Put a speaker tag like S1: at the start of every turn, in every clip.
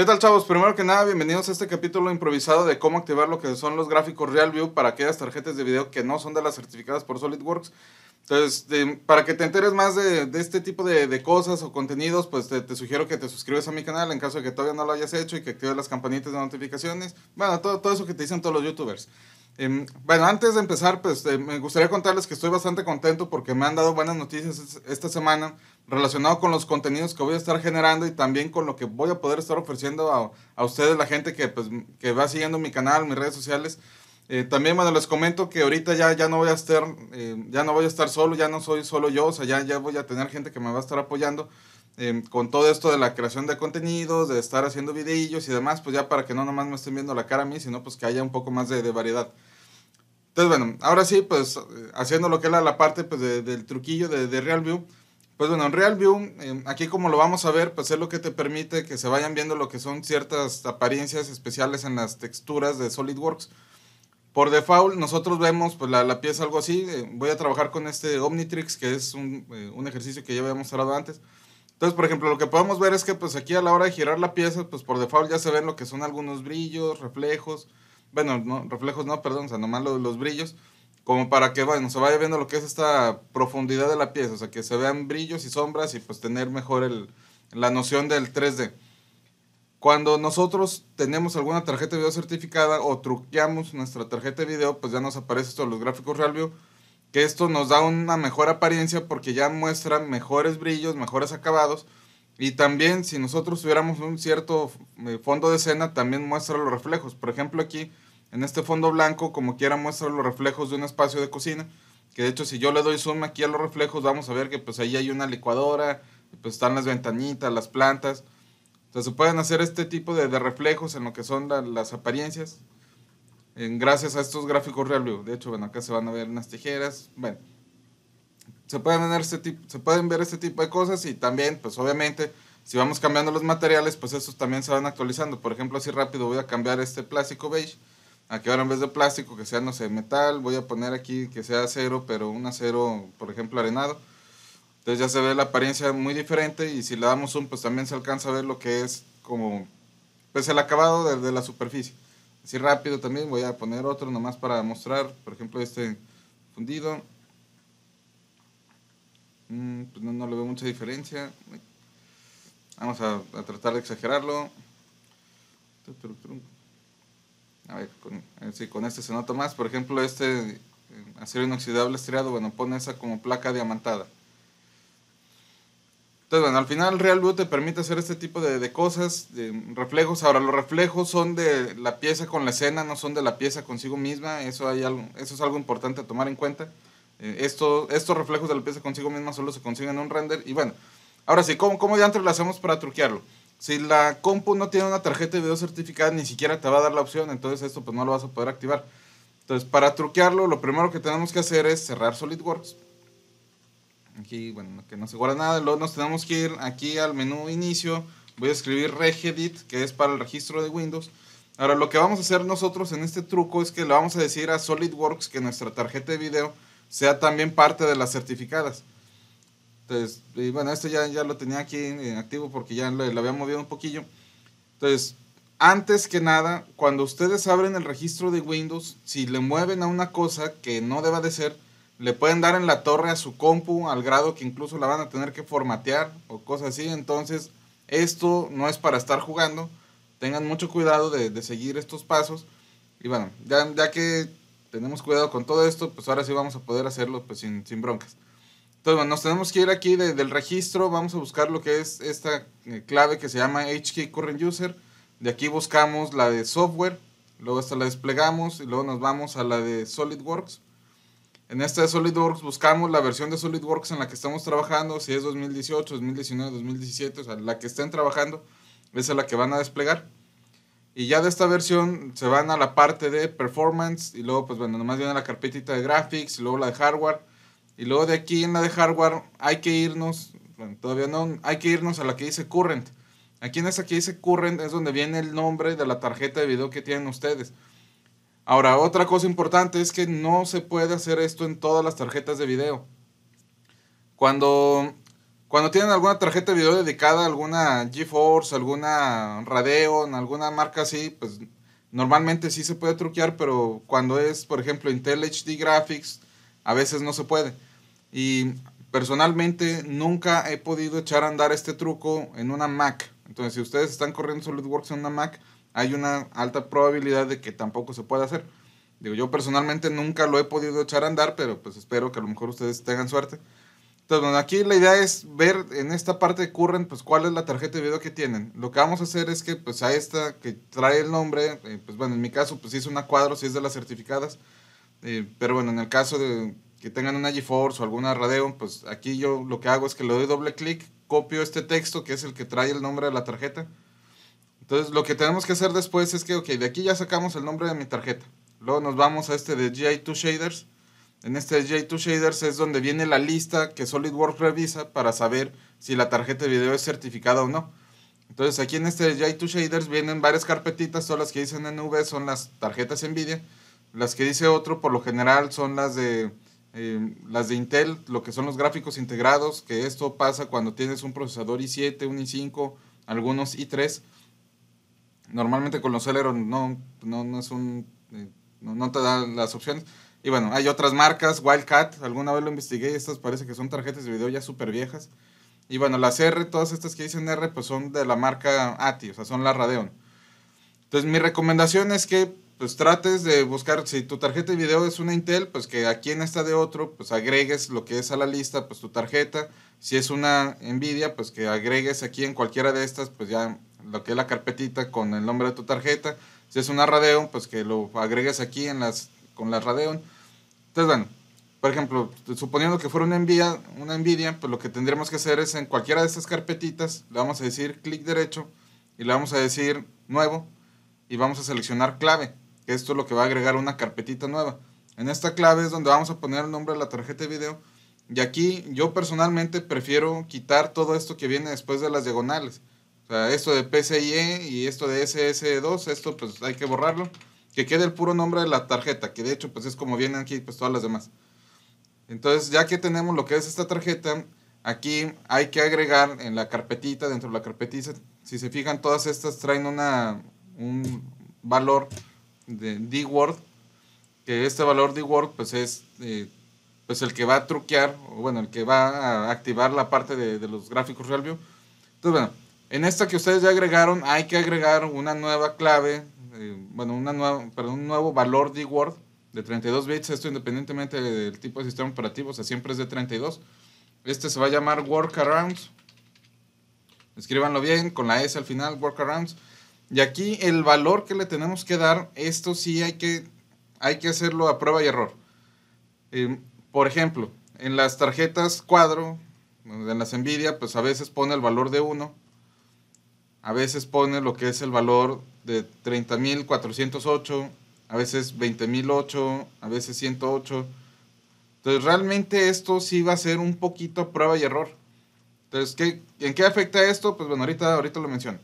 S1: ¿Qué tal chavos? Primero que nada, bienvenidos a este capítulo improvisado de cómo activar lo que son los gráficos RealView para aquellas tarjetas de video que no son de las certificadas por SolidWorks. Entonces, para que te enteres más de, este tipo de, cosas o contenidos, pues te, sugiero que te suscribas a mi canal en caso de que todavía no lo hayas hecho y que actives las campanitas de notificaciones. Bueno, todo, todo eso que te dicen todos los youtubers. Em, bueno, antes de empezar, pues eh, me gustaría contarles que estoy bastante contento porque me han dado buenas noticias esta semana relacionado con los contenidos que voy a estar generando y también con lo que voy a poder estar ofreciendo a, ustedes, la gente que, pues, que va siguiendo mi canal, mis redes sociales. Eh, también, bueno, les comento que ahorita ya, ya, no voy a estar, eh, ya no voy a estar solo, ya no soy solo yo, o sea, ya, ya voy a tener gente que me va a estar apoyando. Em, con todo esto de la creación de contenidos, de estar haciendo videillos y demás, pues ya para que no nomás me estén viendo la cara a mí, sino pues que haya un poco más de variedad. Entonces, bueno, ahora sí, pues haciendo lo que era la parte pues, del truquillo de, de RealView. Pues bueno, en RealView, View, em, aquí como lo vamos a ver, pues es lo que te permite que se vayan viendo lo que son ciertas apariencias especiales en las texturas de SolidWorks. Por default, nosotros vemos pues, la, la pieza algo así. Eh, voy a trabajar con este Omnitrix, que es un, eh, un, ejercicio que ya habíamos mostrado antes. Entonces, por ejemplo, lo que podemos ver es que pues aquí a la hora de girar la pieza, pues por default ya se ven lo que son algunos brillos, reflejos, bueno, no, reflejos no, perdón, o sea, nomás los, los brillos, como para que, bueno, se vaya viendo lo que es esta profundidad de la pieza, o sea, que se vean brillos y sombras y pues tener mejor la noción del 3D. Cuando nosotros tenemos alguna tarjeta de video certificada o truqueamos nuestra tarjeta de video, pues ya nos aparece esto los gráficos RealView, que esto nos da una mejor apariencia porque ya muestra mejores brillos, mejores acabados, y también si nosotros tuviéramos un cierto eh, fondo de escena, también muestra los reflejos. Por ejemplo, aquí en este fondo blanco, como quiera, muestra los reflejos de un espacio de cocina. Que de hecho, si yo le doy zoom aquí a los reflejos, vamos a ver que pues ahí hay una licuadora, pues están las ventanitas, las plantas. O se pueden hacer este tipo de, reflejos en lo que son las apariencias. En, gracias a estos gráficos real De hecho, bueno, acá se van a ver unas tijeras. Bueno, se pueden, ver este tipo, se pueden ver este tipo de cosas y también, pues obviamente, si vamos cambiando los materiales, pues estos también se van actualizando. Por ejemplo, así rápido voy a cambiar este plástico beige. Aquí ahora en vez de plástico que sea, no sé, metal, voy a poner aquí que sea acero, pero un acero, por ejemplo, arenado. Entonces ya se ve la apariencia muy diferente y si le damos zoom, pues también se alcanza a ver lo que es como, pues el acabado de, de la superficie. Así rápido también voy a poner otro nomás para mostrar, por ejemplo, este fundido. Mm, pues no, le veo mucha diferencia. Vamos a, tratar de exagerarlo. A ver, con, con este se nota más. Por ejemplo, este eh, acero inoxidable estriado, bueno, pone esa como placa diamantada. Entonces, bueno, al final Real Blue te permite hacer este tipo de, cosas, de reflejos. Ahora, los reflejos son de la pieza con la escena, no son de la pieza consigo misma. Eso, hay algo, eso es algo importante a tomar en cuenta. Eh, estos reflejos de la pieza consigo misma solo se consiguen en un render. Y bueno, ahora sí, como cómo antes lo hacemos para truquearlo? Si la compu no tiene una tarjeta de video certificada, ni siquiera te va a dar la opción, entonces esto pues no lo vas a poder activar. Entonces, para truquearlo, lo primero que tenemos que hacer es cerrar SolidWorks. Aquí, bueno, que no se guarda nada. Luego nos tenemos que ir aquí al menú inicio. Voy a escribir regedit, que es para el registro de Windows. Ahora, lo que vamos a hacer nosotros en este truco es que le vamos a decir a SolidWorks que nuestra tarjeta de video sea también parte de las certificadas. Entonces, bueno, esto ya, ya lo tenía aquí en, activo porque ya lo, había movido un poquillo. Entonces, antes que nada, cuando ustedes abren el registro de Windows, si le mueven a una cosa que no deba de ser, le pueden dar en la torre a su compu al grado que incluso la van a tener que formatear o cosas así. Entonces, esto no es para estar jugando. Tengan mucho cuidado de, seguir estos pasos. Y bueno, ya, ya que tenemos cuidado con todo esto, pues ahora sí vamos a poder hacerlo pues sin, broncas. Entonces, nos tenemos que ir aquí del registro, vamos a buscar lo que es esta eh, clave que se llama HK Current User. De aquí buscamos la de software, luego esta la desplegamos y luego nos vamos a la de SolidWorks. En esta de SolidWorks buscamos la versión de SolidWorks en la que estamos trabajando, si es 2018, 2019, 2017, o sea, la que estén trabajando, esa es la que van a desplegar. Y ya de esta versión se van a la parte de performance y luego pues bueno, nomás viene la carpetita de graphics y luego la de hardware. Y luego de aquí en la de hardware hay que irnos, bueno, todavía no, hay que irnos a la que dice current. Aquí en esa que dice current es donde viene el nombre de la tarjeta de video que tienen ustedes. Ahora, otra cosa importante es que no se puede hacer esto en todas las tarjetas de video. Cuando cuando tienen alguna tarjeta de video dedicada, alguna GeForce, alguna Radeon, alguna marca así, pues normalmente sí se puede truquear, pero cuando es, por ejemplo, Intel HD Graphics, a veces no se puede. Y personalmente nunca he podido echar a andar este truco en una Mac. Entonces, si ustedes están corriendo SolidWorks en una Mac, hay una alta probabilidad de que tampoco se pueda hacer. Digo, yo personalmente nunca lo he podido echar a andar, pero pues espero que a lo mejor ustedes tengan suerte. Entonces, bueno, aquí la idea es ver en esta parte de current, pues cuál es la tarjeta de video que tienen. Lo que vamos a hacer es que, pues a esta que trae el nombre, eh, pues bueno, en mi caso, pues hice una cuadro, si es de las certificadas. Eh, pero bueno, en el caso de que tengan una GeForce o alguna Radeon, pues aquí yo lo que hago es que le doy doble clic, copio este texto que es el que trae el nombre de la tarjeta. Entonces, lo que tenemos que hacer después es que, ok, de aquí ya sacamos el nombre de mi tarjeta. Luego nos vamos a este de GI2 Shaders en este J2 Shaders es donde viene la lista que SolidWorks revisa para saber si la tarjeta de video es certificada o no. Entonces aquí en este J2 Shaders vienen varias carpetitas, todas las que dicen NV son las tarjetas NVIDIA. Las que dice otro por lo general son las de, eh, las de Intel, lo que son los gráficos integrados, que esto pasa cuando tienes un procesador i7, un i5, algunos i3. Normalmente con los Celeron no, no, no, eh, no te dan las opciones y bueno, hay otras marcas, Wildcat, alguna vez lo investigué, estas parece que son tarjetas de video ya súper viejas. Y bueno, las R, todas estas que dicen R, pues son de la marca ATI, o sea, son la Radeon. Entonces, mi recomendación es que pues trates de buscar, si tu tarjeta de video es una Intel, pues que aquí en esta de otro, pues agregues lo que es a la lista, pues tu tarjeta. Si es una Nvidia, pues que agregues aquí en cualquiera de estas, pues ya lo que es la carpetita con el nombre de tu tarjeta. Si es una Radeon, pues que lo agregues aquí en las con la Radeon. Entonces, bueno, por ejemplo, suponiendo que fuera una NVIDIA, una NVIDIA, pues lo que tendríamos que hacer es en cualquiera de estas carpetitas, le vamos a decir clic derecho y le vamos a decir nuevo y vamos a seleccionar clave, esto es lo que va a agregar una carpetita nueva. En esta clave es donde vamos a poner el nombre de la tarjeta de video. Y aquí yo personalmente prefiero quitar todo esto que viene después de las diagonales. esto de PCIe y esto de SS2, e esto pues hay que borrarlo que quede el puro nombre de la tarjeta, que de hecho pues es como vienen aquí pues todas las demás. Entonces ya que tenemos lo que es esta tarjeta, aquí hay que agregar en la carpetita, dentro de la carpetita, si se fijan todas estas traen una, un valor de D-Word, que este valor D-Word pues es eh, pues el que va a truquear, o bueno, el que va a activar la parte de, los gráficos RealView. Entonces bueno, en esta que ustedes ya agregaron hay que agregar una nueva clave eh, bueno, una un nuevo valor de word de 32 bits, esto independientemente del tipo de sistema operativo, o sea, siempre es de 32. Este se va a llamar Workarounds. Escríbanlo bien, con la S al final, Workarounds. Y aquí el valor que le tenemos que dar, esto sí hay que, hay que hacerlo a prueba y error. Eh, por ejemplo, en las tarjetas cuadro, en las Nvidia, pues a veces pone el valor de 1, a veces pone lo que es el valor de 30.408, a veces 20.008, a veces 108. Entonces realmente esto sí va a ser un poquito prueba y error. Entonces, ¿en qué afecta esto? Pues bueno, ahorita, ahorita lo menciono.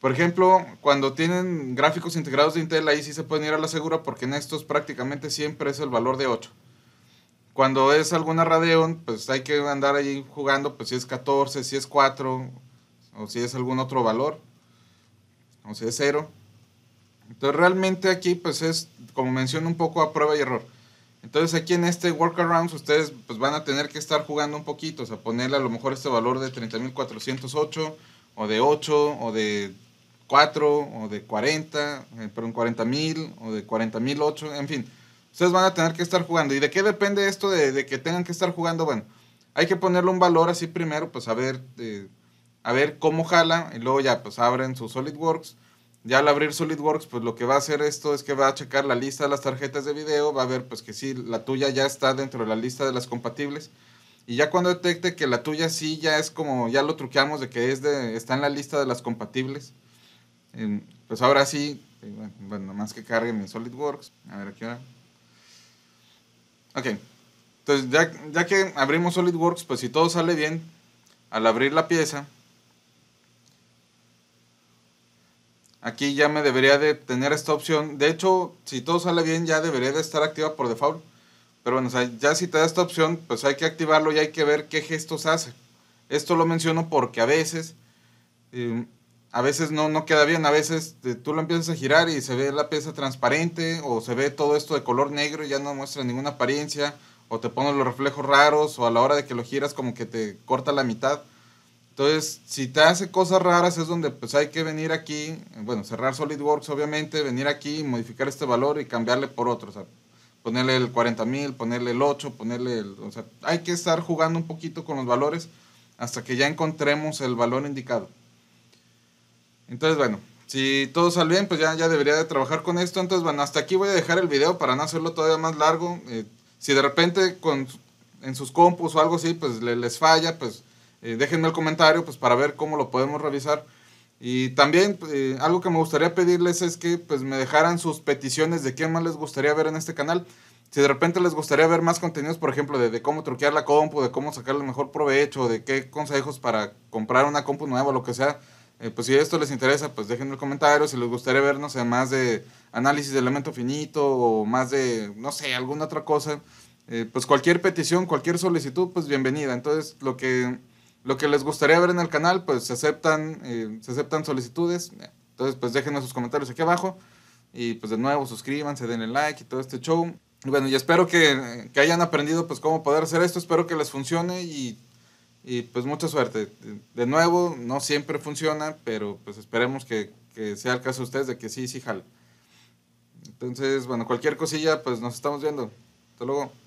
S1: Por ejemplo, cuando tienen gráficos integrados de Intel, ahí sí se pueden ir a la segura porque en estos prácticamente siempre es el valor de 8. Cuando es alguna Radeon, pues hay que andar ahí jugando, pues si es 14, si es 4 o si es algún otro valor o sea, es cero. Entonces realmente aquí pues es, como menciono, un poco a prueba y error. Entonces aquí en este workarounds ustedes pues van a tener que estar jugando un poquito, o sea, ponerle a lo mejor este valor de 30.408 o de 8 o de 4 o de 40, eh, perdón, 40.000 o de 40.008, en fin. Ustedes van a tener que estar jugando. ¿Y de qué depende esto de, que tengan que estar jugando? Bueno, hay que ponerle un valor así primero, pues a ver... Eh, a ver cómo jala y luego ya pues abren su SolidWorks. Ya al abrir SolidWorks, pues lo que va a hacer esto es que va a checar la lista de las tarjetas de video, va a ver pues que sí, la tuya ya está dentro de la lista de las compatibles. Y ya cuando detecte que la tuya sí ya es como, ya lo truqueamos de que es está en la lista de las compatibles, em, pues ahora sí, eh, Bueno nada más que cargue mi SolidWorks. A ver, aquí ahora. Ok. Entonces, ya que abrimos SolidWorks, pues si todo sale bien, al abrir la pieza, Aquí ya me debería de tener esta opción. De hecho, si todo sale bien, ya debería de estar activa por default. Pero bueno, ya si te da esta opción, pues hay que activarlo y hay que ver qué gestos hace. Esto lo menciono porque a veces, em, a veces no, no queda bien, a veces eh, tú lo empiezas a girar y se ve la pieza transparente o se ve todo esto de color negro y ya no muestra ninguna apariencia o te pones los reflejos raros o a la hora de que lo giras como que te corta la mitad. Entonces, si te hace cosas raras es donde pues hay que venir aquí, bueno, cerrar SolidWorks obviamente, venir aquí, modificar este valor y cambiarle por otro, o sea, ponerle el 40.000, ponerle el 8, ponerle el, o sea, hay que estar jugando un poquito con los valores hasta que ya encontremos el valor indicado. Entonces, bueno, si todo sale bien, pues ya, ya debería de trabajar con esto. Entonces, bueno, hasta aquí voy a dejar el video para no hacerlo todavía más largo. Eh, si de repente con, en sus compus o algo así, pues les falla, pues eh, déjenme el comentario pues para ver cómo lo podemos revisar. Y también eh, algo que me gustaría pedirles es que pues me dejaran sus peticiones de qué más les gustaría ver en este canal. Si de repente les gustaría ver más contenidos, por ejemplo, de, cómo truquear la compu, de cómo sacarle mejor provecho, de qué consejos para comprar una compu nueva, lo que sea, eh, pues si esto les interesa, pues déjenme el comentario. Si les gustaría ver, no sé, más de análisis de elemento finito o más de, no sé, alguna otra cosa, pues cualquier petición, cualquier solicitud, pues bienvenida. Entonces, lo que lo que les gustaría ver en el canal, pues se aceptan, eh, se aceptan solicitudes. Entonces, pues déjenos sus comentarios aquí abajo. Y pues de nuevo, suscríbanse, denle like y todo este show. bueno, y espero que, hayan aprendido pues cómo poder hacer esto. Espero que les funcione y, pues mucha suerte. De nuevo, no siempre funciona, pero pues esperemos que, sea el caso de ustedes de que sí, sí, jal. Entonces, bueno, cualquier cosilla, pues nos estamos viendo. Hasta luego.